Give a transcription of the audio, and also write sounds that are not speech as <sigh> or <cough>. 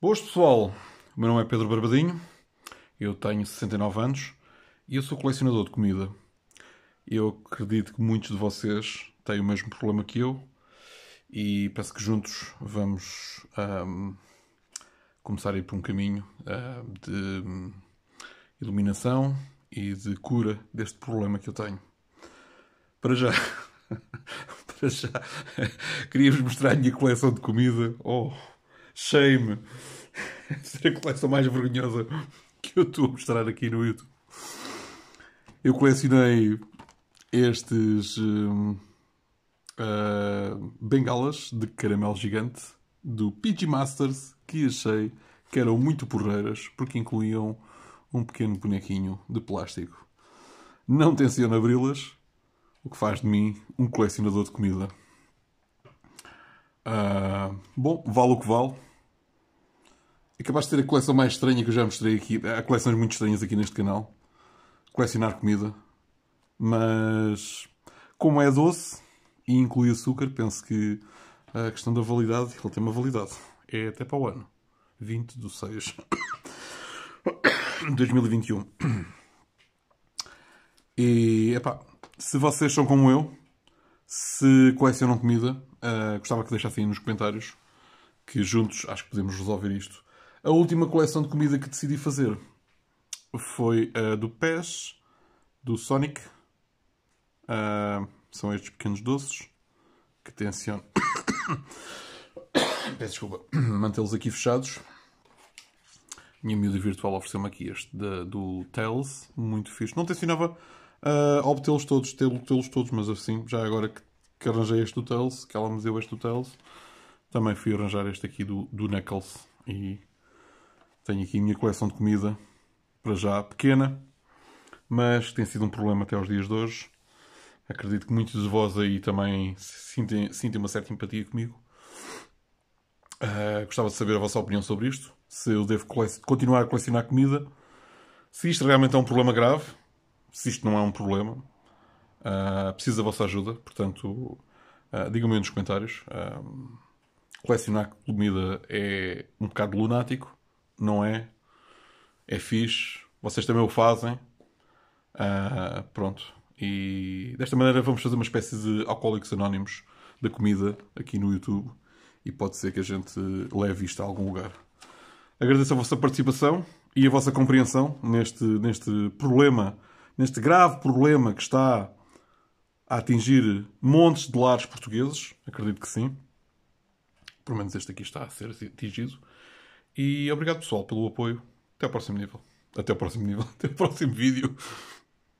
Boas pessoal, o meu nome é Pedro Barbadinho, eu tenho 69 anos e eu sou colecionador de comida. Eu acredito que muitos de vocês têm o mesmo problema que eu e penso que juntos vamos um, começar a ir por um caminho de iluminação e de cura deste problema que eu tenho. Para já, <laughs> para já, <laughs> queria-vos mostrar a minha coleção de comida. Oh, Shame. Esta é a coleção mais vergonhosa que eu estou a mostrar aqui no YouTube. Eu colecionei estes uh, bengalas de caramelo gigante do PG Masters que achei que eram muito porreiras porque incluíam um pequeno bonequinho de plástico. Não tenciono abri-las, o que faz de mim um colecionador de comida. Uh, bom, vale o que vale. É capaz de ter a coleção mais estranha que eu já mostrei aqui. Há coleções muito estranhas aqui neste canal. Colecionar comida. Mas como é doce e inclui açúcar, penso que a questão da validade, ele tem uma validade. É até para o ano. 20 de 6 de 2021. E, epá, se vocês são como eu, se colecionam comida, uh, gostava que deixassem nos comentários que juntos acho que podemos resolver isto. A última coleção de comida que decidi fazer foi uh, do PES, do Sonic. Uh, são estes pequenos doces que tenciono. Assim, <coughs> peço desculpa, <coughs> mantê-los aqui fechados. Minha miúda virtual ofereceu-me aqui este de, do Tails, muito fixe. Não tencionava uh, obtê-los todos, tê-los todos, mas assim, já agora que, que arranjei este do Tails, que ela me deu este do Tails, também fui arranjar este aqui do, do Knuckles. E tenho aqui a minha coleção de comida, para já pequena, mas tem sido um problema até aos dias de hoje. Acredito que muitos de vós aí também sintem, sintem uma certa empatia comigo. Uh, gostava de saber a vossa opinião sobre isto. Se eu devo continuar a colecionar comida. Se isto realmente é um problema grave. Se isto não é um problema. Uh, preciso da vossa ajuda. Portanto, uh, digam-me nos comentários. Uh, colecionar comida é um bocado lunático não é? É fixe, vocês também o fazem. Uh, pronto. E desta maneira vamos fazer uma espécie de Alcoólicos Anónimos da comida aqui no YouTube e pode ser que a gente leve isto a algum lugar. Agradeço a vossa participação e a vossa compreensão neste, neste problema, neste grave problema que está a atingir montes de lares portugueses, acredito que sim. Pelo menos este aqui está a ser atingido. E obrigado pessoal pelo apoio. Até ao próximo nível. Até ao próximo nível. <laughs> Até ao próximo vídeo.